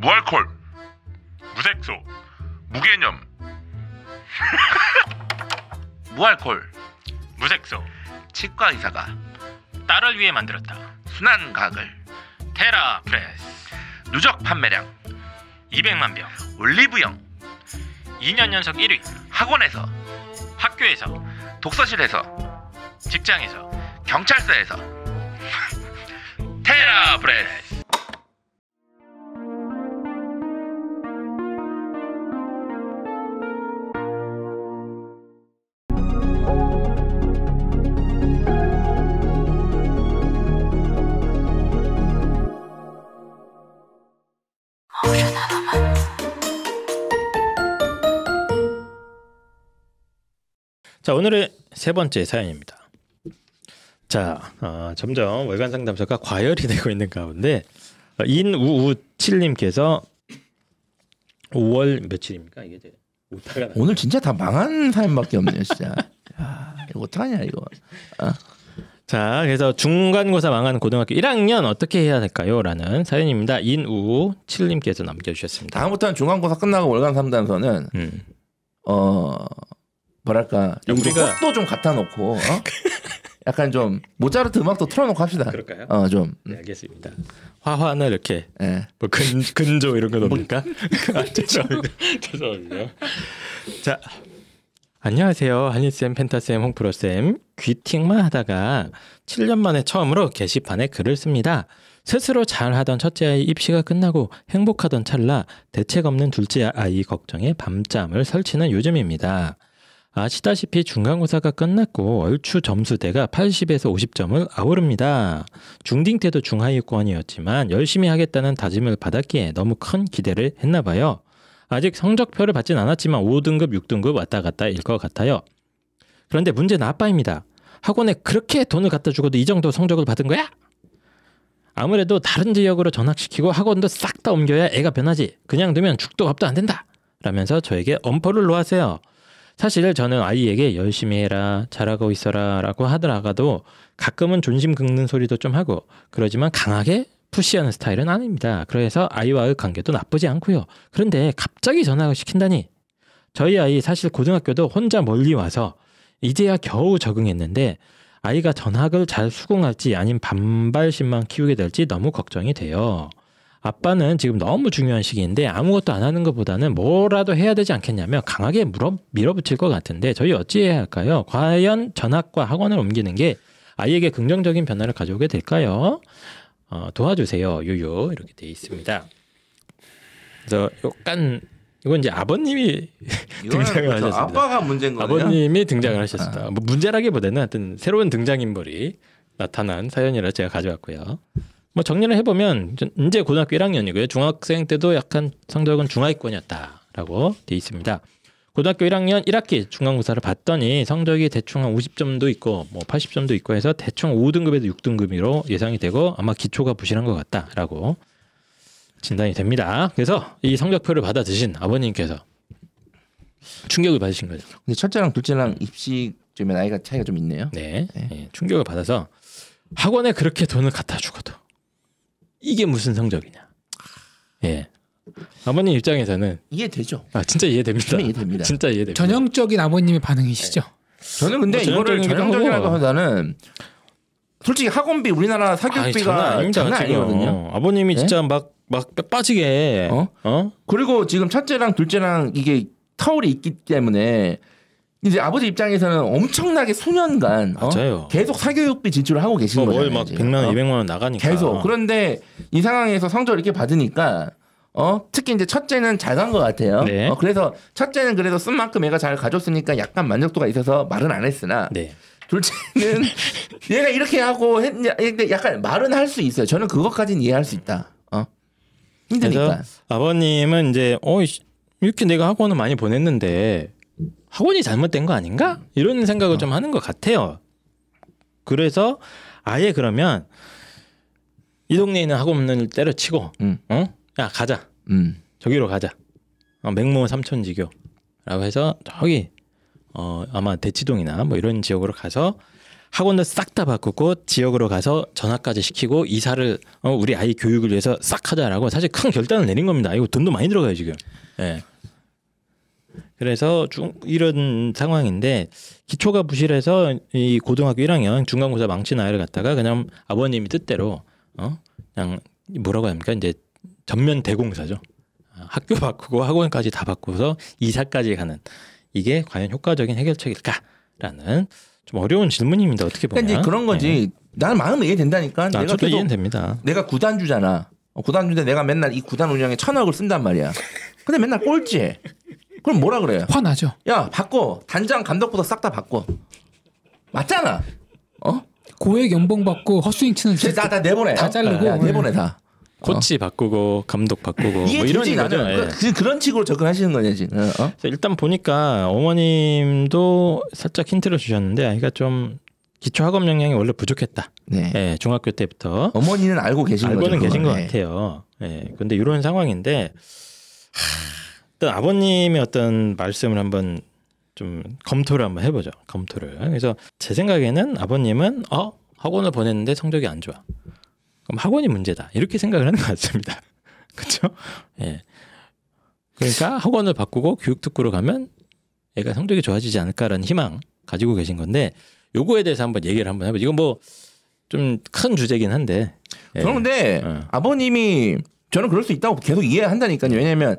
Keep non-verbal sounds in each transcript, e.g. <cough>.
무알콜, 무색소, 무개념. <laughs> 무알콜, 무색소. 치과 의사가 딸을 위해 만들었다. 순한 가글, 테라프레스. 누적 판매량 200만 병. 올리브영. 2년 연속 1위. 학원에서, 학교에서, 독서실에서, 직장에서, 경찰서에서. <laughs> 테라브레스. 자 오늘의 세 번째 사연입니다. 자 어, 점점 월간 상담소가 과열이 <laughs> 되고 있는 가운데 어, 인우우칠님께서 5월 며칠입니까 이게 이제 오늘 진짜 다 망한 사연밖에 없네요 진짜 야, 이거 어떡하냐 이거 어? 자 그래서 중간고사 망한 고등학교 1학년 어떻게 해야 될까요 라는 사연입니다 인우우칠님께서 남겨주셨습니다 다음부터는 중간고사 끝나고 월간 상담소는 음. 어 뭐랄까 용도 가또좀 갖다 놓고 어? <laughs> 약간 좀 모차르트 음악도 틀어놓고 합시다. 그럴까요? 어 좀. 네, 알겠습니다. 화화나 이렇게 네. 예. 뭐근 근조 이런 거 넣을까? 뭐 <laughs> 아, 죄송합니다. <laughs> 죄송합니다. 자 안녕하세요 한일 쌤, 펜타 쌤, 홍프로 쌤 귀팅만 하다가 7년 만에 처음으로 게시판에 글을 씁니다. 스스로 잘하던 첫째 아이 입시가 끝나고 행복하던 찰나 대책 없는 둘째 아이 걱정에 밤잠을 설치는 요즘입니다. 아시다시피 중간고사가 끝났고 얼추 점수대가 80에서 50점을 아우릅니다. 중딩 때도 중하위권이었지만 열심히 하겠다는 다짐을 받았기에 너무 큰 기대를 했나 봐요. 아직 성적표를 받진 않았지만 5등급, 6등급 왔다 갔다 일 것 같아요. 그런데 문제는 아빠입니다. 학원에 그렇게 돈을 갖다 주고도 이 정도 성적을 받은 거야? 아무래도 다른 지역으로 전학시키고 학원도 싹 다 옮겨야 애가 변하지. 그냥 두면 죽도 밥도 안 된다. 라면서 저에게 엄포를 놓았어요. 사실 저는 아이에게 열심히 해라, 잘하고 있어라 라고 하더라도 가끔은 존심 긁는 소리도 좀 하고 그러지만 강하게 푸시하는 스타일은 아닙니다. 그래서 아이와의 관계도 나쁘지 않고요. 그런데 갑자기 전화를 시킨다니. 저희 아이 사실 고등학교도 혼자 멀리 와서 이제야 겨우 적응했는데 아이가 전학을 잘 수긍할지 아닌 반발심만 키우게 될지 너무 걱정이 돼요. 아빠는 지금 너무 중요한 시기인데 아무것도 안 하는 것보다는 뭐라도 해야 되지 않겠냐며 강하게 물어, 밀어붙일 것 같은데 저희 어찌해야 할까요? 과연 전학과 학원을 옮기는 게 아이에게 긍정적인 변화를 가져오게 될까요? 어, 도와주세요. 유유 이렇게 돼 있습니다. 그래서 약간 이건 이제 아버님이 <laughs> 등장을 그렇죠. 하셨습니다. 아빠가 문제인 거예요. 아버님이 등장을 아. 하셨습니다. 뭐 문제라기보다는 하여튼 새로운 등장인물이 나타난 사연이라 제가 가져왔고요. 뭐 정리를 해보면 이제 고등학교 1학년이고요. 중학생 때도 약간 성적은 중하위권이었다라고 돼 있습니다. 고등학교 1학년 1학기 중간고사를 봤더니 성적이 대충 한 50점도 있고 뭐 80점도 있고 해서 대충 5등급에서 6등급으로 예상이 되고 아마 기초가 부실한 것 같다라고 진단이 됩니다. 그래서 이 성적표를 받아 드신 아버님께서 충격을 받으신 거죠. 근데 첫째랑 둘째랑 입시 쪽에 나이가 차이가 좀 있네요. 네. 네. 예, 충격을 받아서 학원에 그렇게 돈을 갖다 주고도 이게 무슨 성적이냐. 예. 아버님 입장에서는 이해되죠. 아 진짜 이해됩니다. 이해됩니다. 진짜 이해됩니다. 전형적인 아버님의 반응이시죠. 네. 저는 근데 뭐 이거를 뭐. 전형적이라기보다는 솔직히 학원비 우리나라 사교육비가 장난, 아니거든요 아버님이 네? 진짜 막막 막 빠지게 어? 어? 그리고 지금 첫째랑 둘째랑 이게 타월이 있기 때문에 이제 아버지 입장에서는 엄청나게 수년간 어? 맞아요. 계속 사교육비 지출을 하고 계신 뭐 어, 거예요. 막 100만 원, 200만 원 나가니까. 계속. 그런데 이 상황에서 성적 이렇게 받으니까 어 특히 이제 첫째는 잘 간 것 같아요. 네. 어, 그래서 첫째는 그래도 쓴 만큼 애가 잘 가줬으니까 약간 만족도가 있어서 말은 안 했으나 네. 둘째는 <laughs> 얘가 이렇게 하고 했냐 약간 말은 할 수 있어요. 저는 그것까지는 이해할 수 있다. 어 힘드니까. 아버님은 이제 어 이렇게 내가 학원을 많이 보냈는데 학원이 잘못된 거 아닌가? 이런 생각을 어. 좀 하는 것 같아요. 그래서 아예 그러면 이 동네에 있는 학원을 때려치고, 음. 어? 야 가자. 음. 저기로 가자. 어, 맹모 삼촌지교라고 해서 저기 어, 아마 대치동이나 뭐 이런 지역으로 가서 학원도싹 다 바꾸고 지역으로 가서 전학까지 시키고 이사를 어, 우리 아이 교육을 위해서 싹 하자라고 사실 큰 결단을 내린 겁니다. 이거 돈도 많이 들어가요 지금. 예. 그래서 중, 이런 상황인데 기초가 부실해서 이 고등학교 1학년 중간고사 망친 아이를 갖다가 그냥 아버님이 뜻대로 어 그냥 뭐라고 합니까 이제 전면 대공사죠. 아, 학교 바꾸고 학원까지 다바꾸서 이사까지 가는 이게 과연 효과적인 해결책일까라는 좀 어려운 질문입니다. 어떻게 그러니까 보면 그러니까 그런 거지. 네. 마음 이해된다니까. 아, 내가 저도 이해됩니다. 내가 구단주잖아. 어, 구단주인데 내가 맨날 이 구단 운영에 천억을 쓴단 말이야. 근데 맨날 꼴찌. 그럼 뭐라 그래요? 화나죠. 야 바꿔 단장 감독보다 싹 다 바꿔. 맞잖아. 어? 고액 연봉 받고 헛스윙 치는 다, 다 내보내. 다 자르고 야, 내보내 예. 다. 코치 어. 바꾸고 감독 바꾸고 뭐 이런 거죠. 예. 그, 그런 식으로 접근하시는 거냐 지금. 어? 일단 보니까 어머님도 살짝 힌트를 주셨는데 아이가 좀 기초 학업 영향이 원래 부족했다. 네. 예, 중학교 때부터 어머니는 알고 계신 알고는 거죠, 계신 것 네. 같아요. 예. 근데 이런 상황인데 하... 일단 아버님의 어떤 말씀을 한번 좀 검토를 한번 해보죠. 검토를. 그래서 제 생각에는 아버님은 어 학원을 보냈는데 성적이 안 좋아. 그럼 학원이 문제다. 이렇게 생각을 하는 것 같습니다. <laughs> 그렇죠? 예. 그러니까 학원을 바꾸고 교육특구로 가면 애가 성적이 좋아지지 않을까라는 희망 가지고 계신 건데 요거에 대해서 한번 얘기를 한번 해보죠. 이건 뭐 좀 큰 주제긴 한데. 예. 저는 데 어. 아버님이 저는 그럴 수 있다고 계속 이해한다니까요. 왜냐면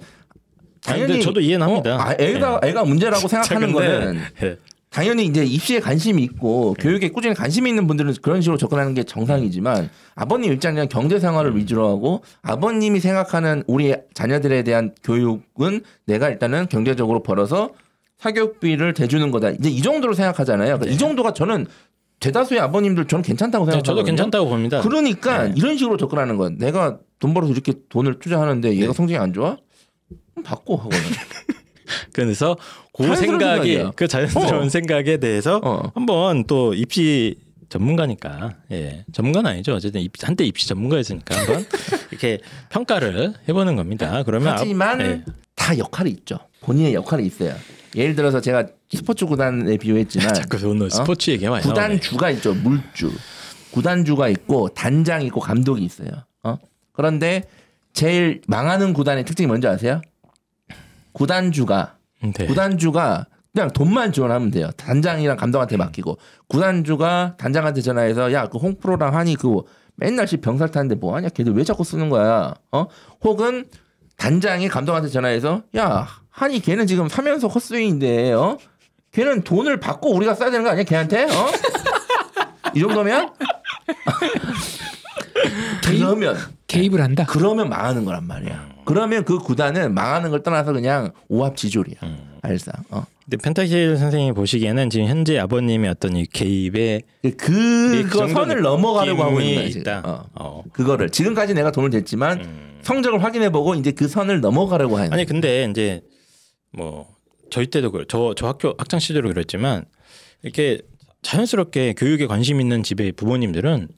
당연히 저도 이해는 어, 합니다. 어, 아, 애가 예. 애가 문제라고 생각하는 거는 예. 당연히 이제 입시에 관심이 있고 예. 교육에 꾸준히 관심이 있는 분들은 그런 식으로 접근하는 게 정상이지만 아버님 입장에서 경제 생활을 음. 위주로 하고 아버님이 생각하는 우리 자녀들에 대한 교육은 내가 일단은 경제적으로 벌어서 사교육비를 대주는 거다. 이제 이 정도로 생각하잖아요. 그러니까 네. 이 정도가 저는 대다수의 아버님들 저는 괜찮다고 생각해요. 네, 저도 괜찮다고 봅니다. 그러니까 네. 이런 식으로 접근하는 건 내가 돈 벌어서 이렇게 돈을 투자하는데 얘가 네. 성적이 안 좋아? 받고 하거는 <laughs> 그래서 그 생각이 그 자연스러운 어. 생각에 대해서 어. 한번 또 입시 전문가니까 예 전문가는 아니죠 어쨌든 입 한때 입시 전문가였으니까 한번 <laughs> 이렇게 평가를 해보는 겁니다. 그러면 하지만 아, 예. 다 역할이 있죠. 본인의 역할이 있어요. 예를 들어서 제가 스포츠 구단에 비유했지만 <laughs> 자꾸 오늘 어? 스포츠 어? 얘기 많 구단 주가 있죠 물주 구단 주가 있고 단장 있고 감독이 있어요. 어 그런데 제일 망하는 구단의 특징이 뭔지 아세요? 구단주가 음, 네. 구단주가 그냥 돈만 지원하면 돼요. 단장이랑 감독한테 맡기고 구단주가 단장한테 전화해서 야 그 홍프로랑 하니 그 맨날 씨 병살 타는데 뭐 하냐 걔들 왜 자꾸 쓰는 거야? 어? 혹은 단장이 감독한테 전화해서 야 하니 걔는 지금 사면서 헛스윙인데 어? 걔는 돈을 받고 우리가 써야 되는 거 아니야 걔한테? 어? 이 정도면? <laughs> 그러면 개입을 네. 한다. 그러면 망하는 거란 말이야. 음. 그러면 그 구단은 망하는 걸 떠나서 그냥 오합지졸이야. 음. 알싸. 어. 근데 펜타킬 선생님이 보시기에는 지금 현재 아버님의 어떤 이 개입에 그, 그 선을 넘어가려고 하고 있는 거지. 어. 있다. 어. 어. 그거를 지금까지 내가 돈을 댔지만 음. 성적을 확인해보고 이제 그 선을 넘어가려고 하는. 아니 근데 이제 뭐 저희 때도 그래. 저저 학교 학창 시절로 그랬지만 이렇게 자연스럽게 교육에 관심 있는 집의 부모님들은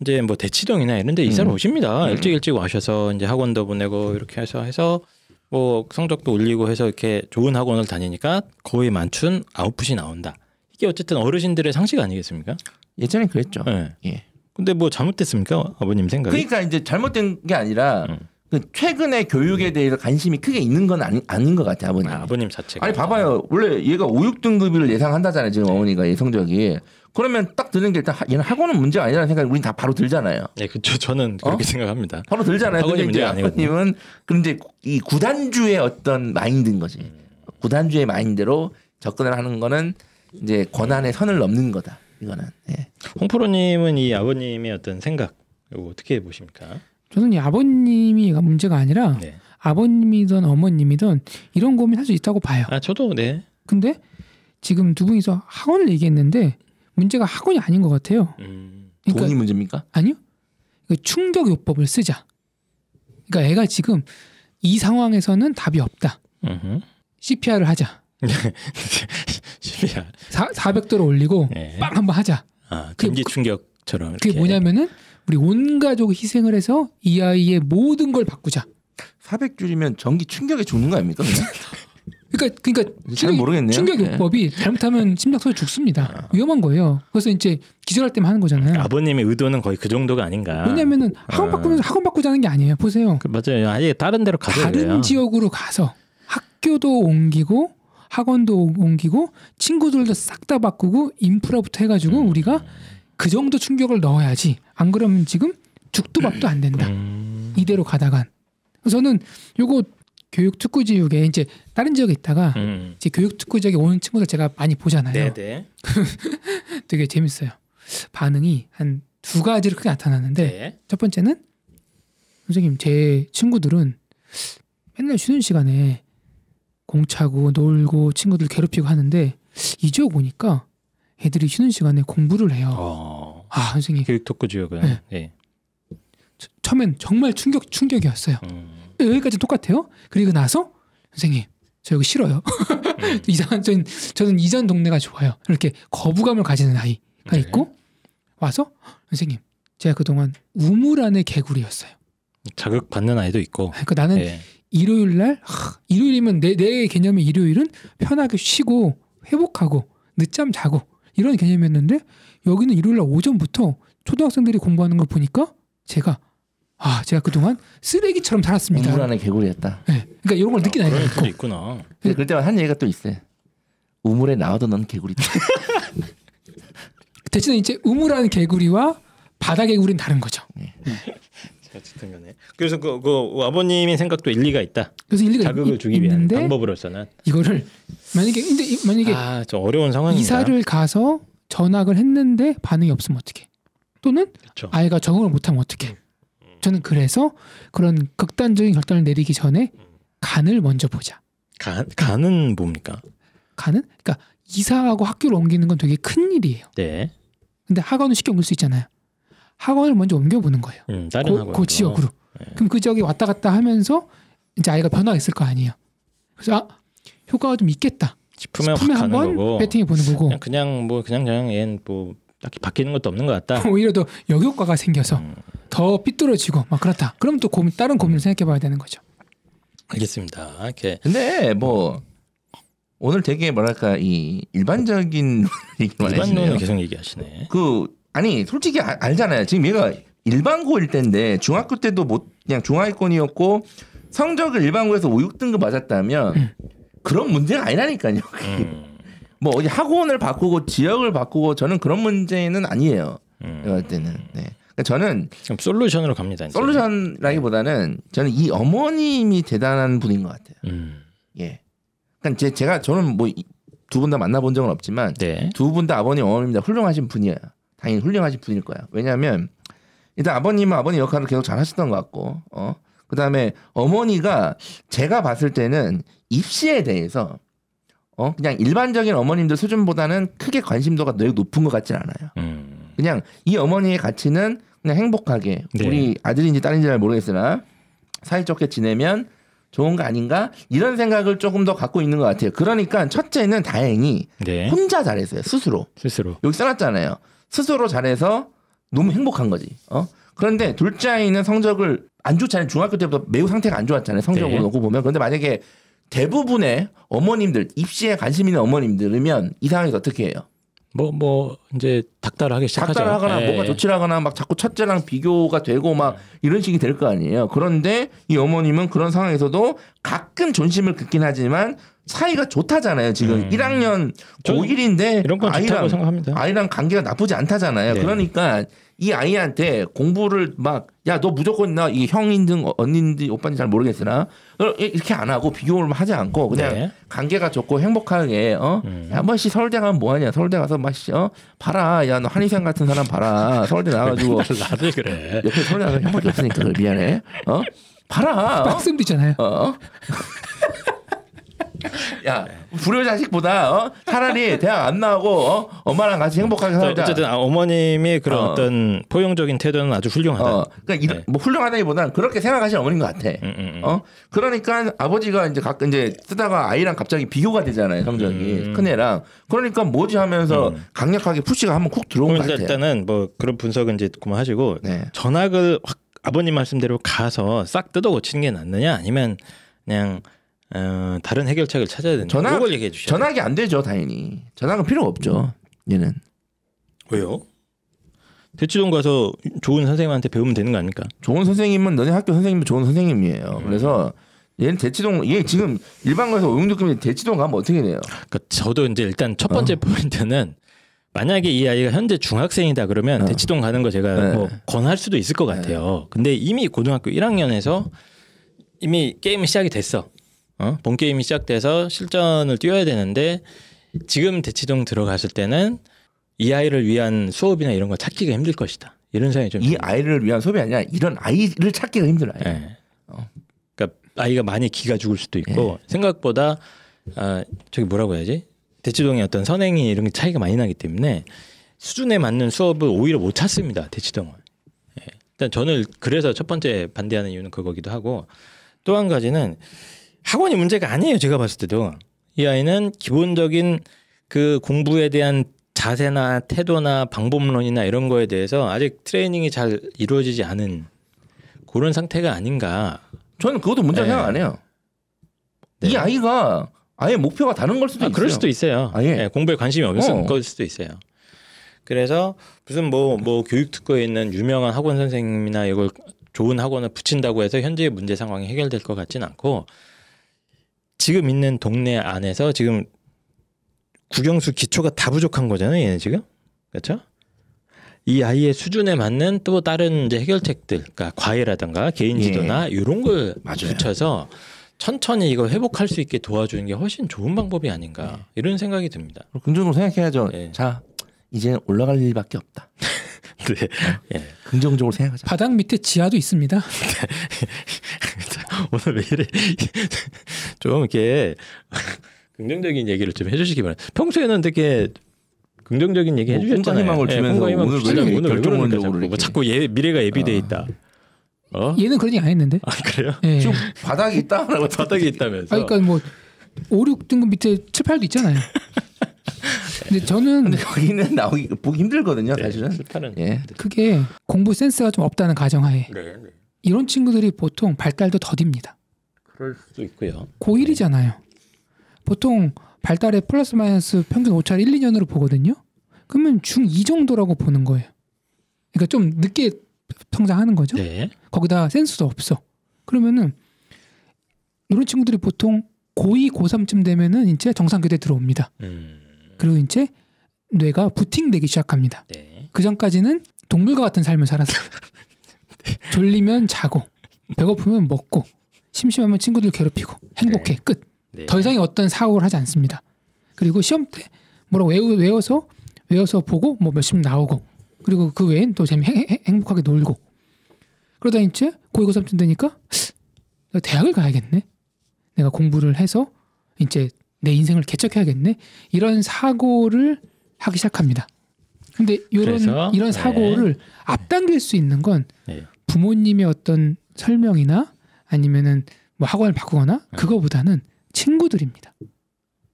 이제 뭐 대치동이나 이런 데 이사를 음. 오십니다. 음. 일찍 일찍 와셔서 이제 학원도 보내고 이렇게 해서 해서 뭐 성적도 올리고 해서 이렇게 좋은 학원을 다니니까 거의 만춘 아웃풋이 나온다. 이게 어쨌든 어르신들의 상식 아니겠습니까? 예전엔 그랬죠. 네. 예. 근데 뭐 잘못됐습니까? 아버님 생각에. 그러니까 이제 잘못된 게 아니라 음. 그 최근에 교육에 음. 대해서 관심이 크게 있는 건 아니, 아닌 것 같아요, 아버님. 아, 버님 자체가. 아니, 봐봐요. 원래 얘가 5, 6등급을 예상한다잖아요, 지금 네. 어머니가 예성적이. 그러면 딱 드는 게 일단 얘는 학원은 문제 아니라는 생각이 우린 다 바로 들잖아요. 네, 그렇죠. 저는 어? 그렇게 어? 생각합니다. 바로 들잖아요. 학원이 문제 아니고. 님은 근데 이 구단주의 어떤 마인드인 거지. 구단주의 마인드로 접근을 하는 거는 이제 권한의 선을 넘는 거다. 이거는. 예. 홍프로님은 이 아버님의 어떤 생각 어떻게 보십니까? 저는 이 아버님이 문제가 아니라 네. 아버님이든 어머님이든 이런 고민할 수 있다고 봐요. 아 저도 네. 근데 지금 두 분이서 학원을 얘기했는데 문제가 학원이 아닌 것 같아요. 음, 그러니까, 문제입니까? 아니요. 그러니까 충격 요법을 쓰자. 그러니까 애가 지금 이 상황에서는 답이 없다. 음흠. CPR을 하자. CPR. <laughs> 400도로 올리고 네. 빵 한번 하자. 아, 금기 그게, 충격처럼. 그게 뭐냐면은 우리 온 가족 희생을 해서 이 아이의 모든 걸 바꾸자. 400줄이면 전기 충격에 죽는 거 아닙니까? <laughs> 그러니까 그러니까 충격, 모르겠네요. 충격요법이 네. 잘못하면 심장소에 죽습니다. 아. 위험한 거예요. 그래서 이제 기절할 때만 하는 거잖아요. 아버님의 의도는 거의 그 정도가 아닌가. 왜냐면은 아. 학원 바꾸면서 학원 바꾸자는 게 아니에요. 보세요. 그 맞아요. 아예 다른 데로 가서 다른 돼요. 지역으로 가서 학교도 옮기고 학원도 옮기고 친구들도 싹 다 바꾸고 인프라부터 해가지고 음. 우리가 그 정도 충격을 넣어야지. 안 그러면 지금 죽도 밥도 안 된다. 음. 이대로 가다간. 저는 요거 교육 특구 지역에 이제 다른 지역에 있다가 음. 이제 교육 특구 지역에 오는 친구들 제가 많이 보잖아요. 네네. 네. <laughs> 되게 재밌어요. 반응이 한 두 가지로 크게 나타나는데 네. 첫 번째는 선생님 제 친구들은 맨날 쉬는 시간에 공차고 놀고 친구들 괴롭히고 하는데 이 지역 오니까 애들이 쉬는 시간에 공부를 해요. 어. 아 선생님 교육 특구 지역은 네. 네. 처음엔 정말 충격 충격이었어요. 음. 네, 여기까지 똑같아요. 그리고 나서 선생님 저 여기 싫어요. 음. <laughs> 이상한 저는, 저는 이전 동네가 좋아요. 이렇게 거부감을 가지는 아이가 네. 있고 와서 선생님 제가 그동안 우물 안의 개구리였어요. 자극받는 아이도 있고. 아, 그러니까 나는 네. 일요일 날 일요일이면 내 내 개념의 일요일은 편하게 쉬고 회복하고 늦잠 자고 이런 개념이었는데 여기는 일요일 날 오전부터 초등학생들이 공부하는 걸 보니까 제가 아 제가 그동안 쓰레기처럼 살았습니다. 우물 안에 개구리였다. 네. 그러니까 이런 걸 느끼는 아, 애가 있고. 있구나. 근데 그 때한 얘기가 또 있어요. 우물에 나와도 넌 개구리다. <laughs> 대신에 이제 우물한 개구리와 바다 개구리는 다른 거죠. 네. <laughs> 그래서 그, 그 아버님의 생각도 일리가 있다. 그래서 일리가 자극을 주기 위한 방법으로서는 이거를 만약에 근데 만약에 아, 어려운 상황입니다. 이사를 가서 전학을 했는데 반응이 없으면 어떻게? 또는 그쵸. 아이가 적응을 못하면 어떻게? 저는 그래서 그런 극단적인 결단을 내리기 전에 간을 먼저 보자. 간 간은 뭡니까? 간은 그러니까 이사하고 학교를 옮기는 건 되게 큰 일이에요. 네. 근데 학원을 쉽게 옮길 수 있잖아요. 학원을 먼저 옮겨보는 거예요. 음, 다른 고, 그 지역으로. 네. 그럼 그 지역에 왔다 갔다 하면서 이제 아이가 변화가 있을 거 아니에요. 그래서 아 효과가 좀 있겠다. 싶으면, 싶으면 한번 배팅해 보는 거고 그냥, 그냥 뭐 그냥 그냥 얘는 뭐 딱히 바뀌는 것도 없는 것 같다. <laughs> 오히려 더 역효과가 생겨서 음. 더 삐뚤어지고 막 그렇다. 그럼 또 고민, 다른 고민을 생각해봐야 되는 거죠. 알겠습니다. 이렇게. 근데 뭐 오늘 되게 뭐랄까 이 일반적인 <laughs> 일반론을 계속 얘기하시네. 그 아니 솔직히 아, 알잖아요. 지금 얘가 일반고일 때인데 중학교 때도 못 그냥 중하위권이었고 성적을 일반고에서 5, 6등급 맞았다면 음. 그런 문제가 아니라니까요. 음. 뭐 어디 학원을 바꾸고 지역을 바꾸고 저는 그런 문제는 아니에요. 음. 그럴 때는. 네. 그러니까 저는 그럼 솔루션으로 갑니다. 이제. 솔루션라기보다는 저는 이 어머님이 대단한 분인 것 같아요. 음. 예. 그러니까 제, 제가 저는 뭐 두 분 다 만나본 적은 없지만 네. 두분 다 아버님 어머님 다 훌륭하신 분이에요. 당연히 훌륭하신 분일 거야. 왜냐하면 일단 아버님은 아버님 역할을 계속 잘 하셨던 것 같고, 어 그다음에 어머니가 제가 봤을 때는 입시에 대해서 어 그냥 일반적인 어머님들 수준보다는 크게 관심도가 늘 높은 것 같진 않아요. 음. 그냥 이 어머니의 가치는 그냥 행복하게 네. 우리 아들인지 딸인지 잘 모르겠으나 사이좋게 지내면 좋은 거 아닌가 이런 생각을 조금 더 갖고 있는 것 같아요. 그러니까 첫째는 다행히 네. 혼자 잘했어요 스스로. 스스로 여기 써놨잖아요. 스스로 잘해서 너무 행복한 거지. 어 그런데 둘째 아이는 성적을 안 좋잖아요. 중학교 때부터 매우 상태가 안 좋았잖아요. 성적으로 네. 놓고 보면 그런데 만약에 대부분의 어머님들 입시에 관심 있는 어머님들이면 이 상황에서 어떻게 해요? 뭐뭐 뭐 이제 닥달하기 시작하죠. 닥달하거나 예, 뭐가 조치하거나 예. 막 자꾸 첫째랑 비교가 되고 막 예. 이런 식이 될 거 아니에요. 그런데 이 어머님은 그런 상황에서도 가끔 존심을 긋긴 하지만 사이가 좋다잖아요. 지금 음. 1학년 고1인데 이런 건 아이랑 생각합니다. 아이랑 관계가 나쁘지 않다잖아요. 네. 그러니까 이 아이한테 공부를 막 야 너 무조건 나 이형인든 언니인지 오빠인지 잘 모르겠으나 어, 이렇게 안 하고 비교를 하지 않고 그냥 네. 관계가 좋고 행복하게 어한 음. 번씩 뭐 서울대 가면 뭐하냐 서울대 가서 마 막어 봐라 야 너 한희생 같은 사람 봐라 서울대 나가지고 <laughs> 나도 그래 옆에 서울대 나가서 형밖에 없으니까 미안해 어 봐라 어? 학생도 있잖아요 어? <laughs> <laughs> 야 불효 자식보다 어? 차라리 대학 안 나오고 어? 엄마랑 같이 행복하게 살자. 어쨌든 아, 어머님이 그런 어. 떤 포용적인 태도는 아주 훌륭하다. 어. 그러니까 네. 뭐훌륭하다기보다 그렇게 생각하시는 어머님인것 같아. 음, 음, 음, 어 그러니까 아버지가 이제 가끔 이제 쓰다가 아이랑 갑자기 비교가 되잖아요 성적이 음. 음. 큰애랑. 그러니까 뭐지 하면서 음. 강력하게 푸시가 한번 쿡 들어온 것 그러니까 같아. 일단은 뭐 그런 분석은 이제 그만하시고 네. 전학을 확 아버님 말씀대로 가서 싹 뜯어 고치는 게 낫느냐 아니면 그냥 어, 다른 해결책을 찾아야 된다. 전화, 이걸 얘기해 주시 전화기 안 되죠, 당연히. 전화가 필요 없죠. 얘는. 왜요? 대치동 가서 좋은 선생님한테 배우면 되는 거 아닙니까? 좋은 선생님은 너네 학교 선생님도 좋은 선생님이에요. 음. 그래서 얘는 대치동 얘 지금 일반고에서 오용조금이 대치동 가면 어떻게 돼요? 그러니까 저도 이제 일단 첫 번째 어. 포인트는 만약에 이 아이가 현재 중학생이다 그러면 어. 대치동 가는 거 제가 네. 뭐 권할 수도 있을 것 같아요. 네. 근데 이미 고등학교 1학년에서 이미 게임이 시작이 됐어. 어? 본 게임이 시작돼서 실전을 뛰어야 되는데 지금 대치동 들어갔을 때는 이 아이를 위한 수업이나 이런 걸 찾기가 힘들 것이다. 이런 생각이 좀. 이 아이를 위한 수업이 아니라 이런 아이를 찾기가 힘들어요. 네. 어. 그러니까 아이가 많이 기가 죽을 수도 있고 네. 생각보다 아, 저기 뭐라고 해야지 대치동의 어떤 선행이 이런 게 차이가 많이 나기 때문에 수준에 맞는 수업을 오히려 못 찾습니다. 대치동은. 네. 일단 저는 그래서 첫 번째 반대하는 이유는 그거기도 하고 또 한 가지는 학원이 문제가 아니에요. 제가 봤을 때도 이 아이는 기본적인 그 공부에 대한 자세나 태도나 방법론이나 이런 거에 대해서 아직 트레이닝이 잘 이루어지지 않은 그런 상태가 아닌가. 저는 그것도 문제라 네. 생각 안 해요. 네. 이 아이가 아예 목표가 다른 걸 수도 아, 있어요. 그럴 수도 있어요. 아, 예. 네, 공부에 관심이 없을 어. 수도 있어요. 그래서 무슨 뭐뭐 뭐 교육 특구에 있는 유명한 학원 선생님이나 이걸 좋은 학원을 붙인다고 해서 현재의 문제 상황이 해결될 것 같진 않고 지금 있는 동네 안에서 지금 국영수 기초가 다 부족한 거잖아요, 얘네 지금. 그렇죠? 이 아이의 수준에 맞는 또 다른 이제 해결책들, 그러니까 과외라든가 개인 예. 지도나 예. 이런 걸 맞아요. 붙여서 천천히 이걸 회복할 수 있게 도와주는 게 훨씬 좋은 방법이 아닌가 네. 이런 생각이 듭니다. 긍정적으로 생각해야죠. 예. 자, 이제 올라갈 일밖에 없다. <laughs> 네. 예. 긍정적으로 생각하자. 바닥 밑에 지하도 있습니다. <laughs> <laughs> 오늘 왜 이래? <laughs> 좀 이렇게 <laughs> 긍정적인 얘기를 좀 해주시기 바랍니다. 평소에는 되게 긍정적인 얘기 뭐 해주셨잖아요. 희망을 예, 주면서 네, 오늘 왜 오늘 결정적으로뭐 자꾸 예, 미래가 예비돼 아. 있다. 어? 예, 얘는 그런 얘기 안 했는데. 아 그래요? 네. 좀 바닥이 있다라고 바닥이 있다면서. 아, 그러니까 뭐 5, 6등급 밑에 7, 8도 있잖아요. 근데 저는 근데 거기는 나오기 보기 힘들거든요, 사실은. 7, 8은 예. 그게 공부 센스가 좀 없다는 가정하에. 네. 네. 이런 친구들이 보통 발달도 더딥니다. 그럴 수도 있고요. 고1이잖아요. 보통 발달의 플러스 마이너스 평균 오차를 1, 2년으로 보거든요. 그러면 중2 정도라고 보는 거예요. 그러니까 좀 늦게 성장하는 거죠. 네. 거기다 센스도 없어. 그러면은 이런 친구들이 보통 고2, 고3쯤 되면은 이제 정상교대 들어옵니다. 음. 그리고 이제 뇌가 부팅되기 시작합니다. 네. 그 전까지는 동물과 같은 삶을 살았어요. <laughs> 돼. 졸리면 자고 배고프면 먹고 심심하면 친구들 괴롭히고 행복해 네. 끝. 네. 더 이상의 어떤 사고를 하지 않습니다. 그리고 시험 때 뭐라고 외우, 외워서 외워서 보고 뭐 몇십 나오고 그리고 그 외엔 또 재미 행, 복하게 놀고 그러다 이제 고2 고 삼촌 되니까 대학을 가야겠네. 내가 공부를 해서 이제 내 인생을 개척해야겠네. 이런 사고를 하기 시작합니다. 근데 이런 이런 사고를 네. 앞당길 수 있는 건 네. 부모님의 어떤 설명이나 아니면은 뭐 학원을 바꾸거나 네. 그거보다는 친구들입니다.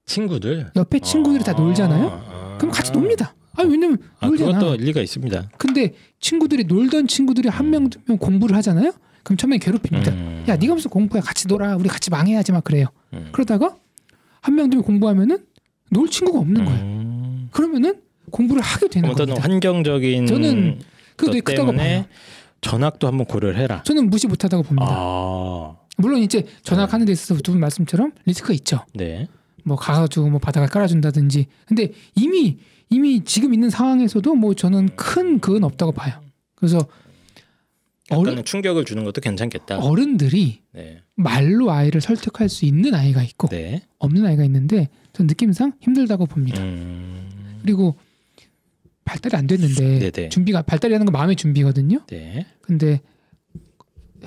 친구들 옆에 친구들이 아~ 다 놀잖아요. 아~ 그럼 같이 놀니다. 아 왜냐면 아, 놀잖아. 그것도 일리가 있습니다. 근데 친구들이 놀던 친구들이 한명 음. 두명 공부를 하잖아요. 그럼 처음에 괴롭힙니다. 음. 야 네가 무슨 공부야? 같이 놀아. 우리 같이 망해야지 막 그래요. 음. 그러다가 한명 두명 공부하면은 놀 친구가 없는 거예요. 음. 그러면은 공부를 하게 되는 거예요. 어떤 환경적인 저는 그게 그렇다고 봐요. 전학도 한번 고려를 해라. 저는 무시 못하다고 봅니다. 아... 물론 이제 전학하는 데 있어서 두 분 말씀처럼 리스크가 있죠. 네. 뭐 가가지고 뭐 바닥을 깔아준다든지. 근데 이미 이미 지금 있는 상황에서도 뭐 저는 큰 그건 없다고 봐요. 그래서 어른 충격을 주는 것도 괜찮겠다. 어른들이 네. 말로 아이를 설득할 수 있는 아이가 있고 네. 없는 아이가 있는데 전 느낌상 힘들다고 봅니다. 음... 그리고 발달이 안 됐는데 네네. 네. 준비가 발달이라는 건 마음의 준비거든요. 네. 근데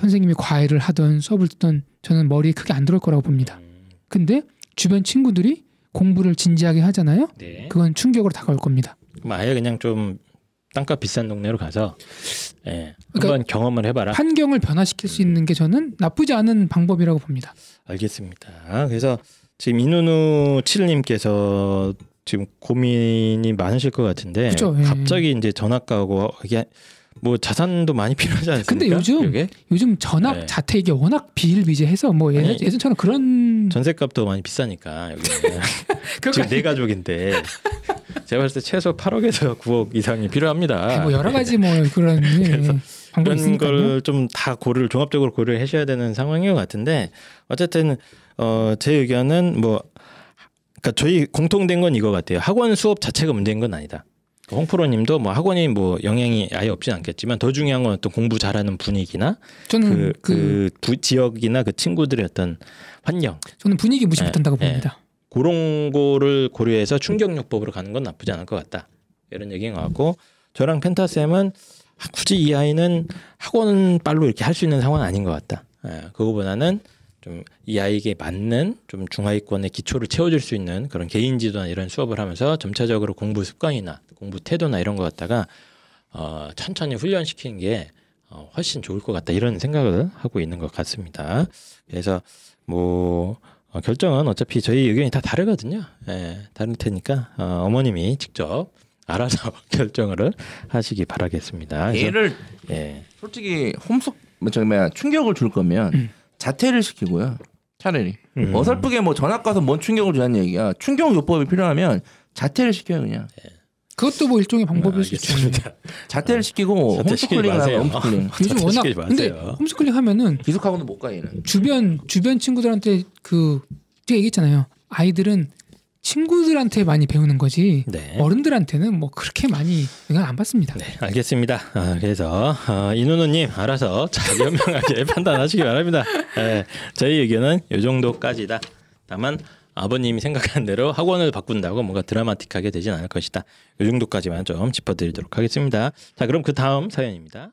선생님이 과외를 하던 수업을 듣던 저는 머리에 크게 안 들어올 거라고 봅니다. 음. 근데 주변 친구들이 공부를 진지하게 하잖아요. 네. 그건 충격으로 다가올 겁니다. 아예 그냥 좀 땅값 비싼 동네로 가서 예, 그러니까 한번 경험을 해봐라. 환경을 변화시킬 수 음. 있는 게 저는 나쁘지 않은 방법이라고 봅니다. 알겠습니다. 그래서 지금 이누누 칠님께서 지금 고민이 많으실 것 같은데 그쵸, 예. 갑자기 이제 전학 가고 이게 뭐 자산도 많이 필요하지 않습니까? 근데 요즘 이게? 요즘 전학 네. 자택이 워낙 비일비재해서 뭐 예전, 아니, 네. 예전처럼 그런 전셋값도 많이 비싸니까 여기는 <laughs> 지금 네 가족인데 제가 봤을 때 최소 8억에서 9억 이상이 필요합니다. 뭐 여러 가지 뭐 그런 예, <laughs> 그런걸 좀 다 고를 종합적으로 고려해셔야 되는 상황인 것 같은데 어쨌든 어, 제 의견은 뭐 그러니까 저희 공통된 건 이거 같아요. 학원 수업 자체가 문제인 건 아니다. 홍프로님도 뭐 학원이 뭐 영향이 아예 없진 않겠지만 더 중요한 건 어떤 공부 잘하는 분위기나 저는 그, 그, 그 지역이나 그 친구들의 어떤 환경. 저는 분위기 무시 네, 못한다고 네, 봅니다. 네. 그런 거를 고려해서 충격요법으로 가는 건 나쁘지 않을 것 같다. 이런 얘기인 것 같고 저랑 펜타 쌤은 굳이 이 아이는 학원 빨로 이렇게 할 수 있는 상황은 아닌 것 같다. 예, 그거보다는 좀이 아이에게 맞는 좀 중하위권의 기초를 채워줄 수 있는 그런 개인 지도나 이런 수업을 하면서 점차적으로 공부 습관이나 공부 태도나 이런 것 갖다가 어, 천천히 훈련시키는 게 어, 훨씬 좋을 것 같다 이런 생각을 하고 있는 것 같습니다. 그래서 뭐 어, 결정은 어차피 저희 의견이 다 다르거든요. 예, 다른 테니까 어, 어머님이 직접 알아서 <laughs> 결정을 하시기 바라겠습니다. 그래서, 예. 솔직히 홈속 뭐저 기 뭐야 충격을 줄 거면 음. 자퇴를 시키고요. 차라리 음. 어설프게 뭐 전학 가서 뭔 충격을 주는 얘기야. 충격 요법이 필요하면 자퇴를 시켜요 그냥. 네. 그것도 뭐 일종의 방법일 아, 수 있습니다. <laughs> 자퇴를 어. 시키고 홈스쿨링 하면 <laughs> 홈스쿨링. 요즘 워낙 근데 홈스쿨링 하면은 기숙학원도 못가요 주변 주변 친구들한테 그 제가 얘기했잖아요. 아이들은 친구들한테 많이 배우는 거지 네. 어른들한테는 뭐 그렇게 많이 영향 안 받습니다. 네, 알겠습니다. 아, 그래서 어, 이누누님 알아서 잘 현명하게 <laughs> 판단하시기 바랍니다. 네, 저희 의견은 이 정도까지다. 다만 아버님이 생각하는 대로 학원을 바꾼다고 뭔가 드라마틱하게 되진 않을 것이다. 이 정도까지만 좀 짚어드리도록 하겠습니다. 자, 그럼 그 다음 사연입니다.